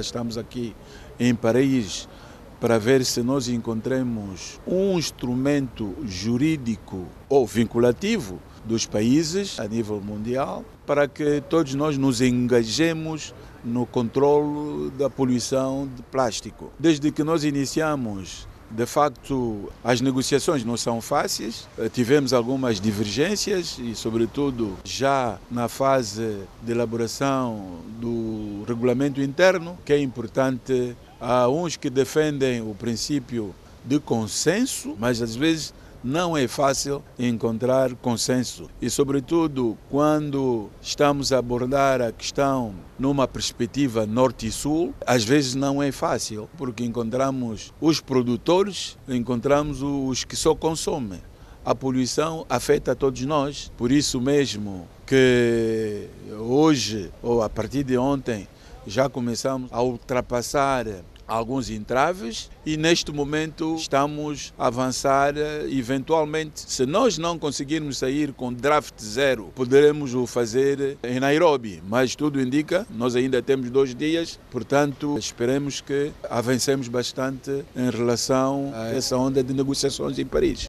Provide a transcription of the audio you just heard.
Estamos aqui em Paris para ver se nós encontramos um instrumento jurídico ou vinculativo dos países a nível mundial para que todos nós nos engajemos no controle da poluição de plástico. Desde que nós iniciamos de facto, as negociações não são fáceis, eh, tivemos algumas divergências e, sobretudo, já na fase de elaboração do regulamento interno, que é importante. Há uns que defendem o princípio de consenso, mas às vezes não é fácil encontrar consenso. E, sobretudo, quando estamos a abordar a questão numa perspectiva norte e sul, às vezes não é fácil, porque encontramos os produtores, encontramos os que só consomem. A poluição afeta a todos nós, por isso mesmo que hoje, ou a partir de ontem, já começamos a ultrapassar alguns entraves e neste momento estamos a avançar. Eh, eventualmente, se nós não conseguirmos sair com draft zero, poderemos o fazer eh, em Nairobi, mas tudo indica, nós ainda temos dois dias, portanto, esperemos que avancemos bastante em relação a essa onda de negociações em Paris.